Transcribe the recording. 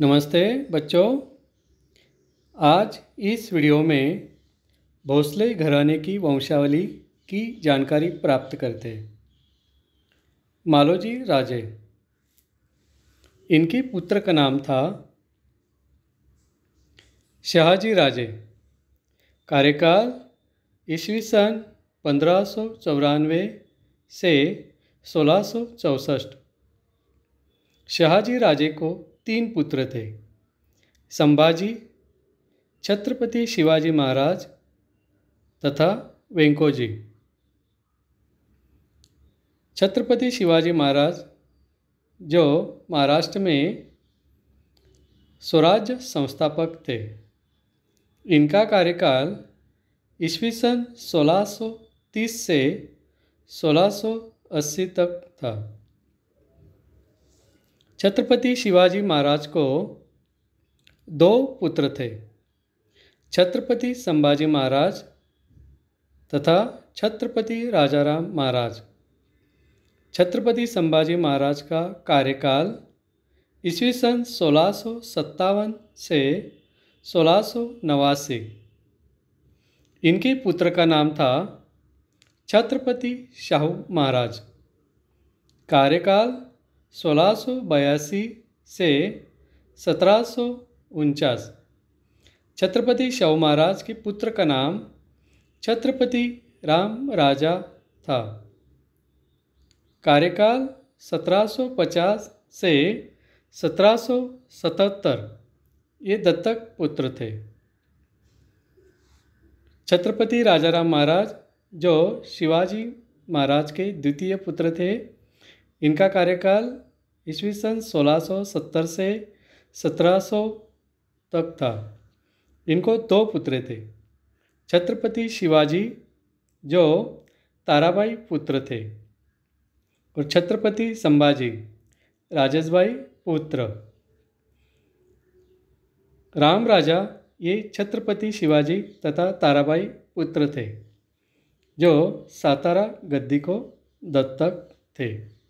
नमस्ते बच्चों आज इस वीडियो में भोसले घराने की वंशावली की जानकारी प्राप्त करते हैं मालोजी राजे इनके पुत्र का नाम था शाहजी राजे कार्यकाल ईस्वी सन पंद्रह सौ चौरानवे से सोलह सौ चौसठ शाहजी राजे को तीन पुत्र थे संभाजी छत्रपति शिवाजी महाराज तथा वेंकोजी छत्रपति शिवाजी महाराज जो महाराष्ट्र में स्वराज्य संस्थापक थे इनका कार्यकाल ईस्वी सन 1630 से 1680 तक था छत्रपति शिवाजी महाराज को दो पुत्र थे छत्रपति संभाजी महाराज तथा छत्रपति राजाराम महाराज छत्रपति संभाजी महाराज का कार्यकाल ईस्वी सन सोलह से सोलह नवासी इनके पुत्र का नाम था छत्रपति शाहू महाराज कार्यकाल सोलह से सत्रह छत्रपति शाहू महाराज के पुत्र का नाम छत्रपति राम राजा था कार्यकाल 1750 से 1777 ये दत्तक पुत्र थे छत्रपति राजाराम महाराज जो शिवाजी महाराज के द्वितीय पुत्र थे इनका कार्यकाल ईस्वी सन सोलह से 1700 तक था इनको दो पुत्र थे छत्रपति शिवाजी जो ताराबाई पुत्र थे और छत्रपति संभाजी राजेश भाई पुत्र राम राजा ये छत्रपति शिवाजी तथा ताराबाई पुत्र थे जो सातारा गद्दी को दत्तक थे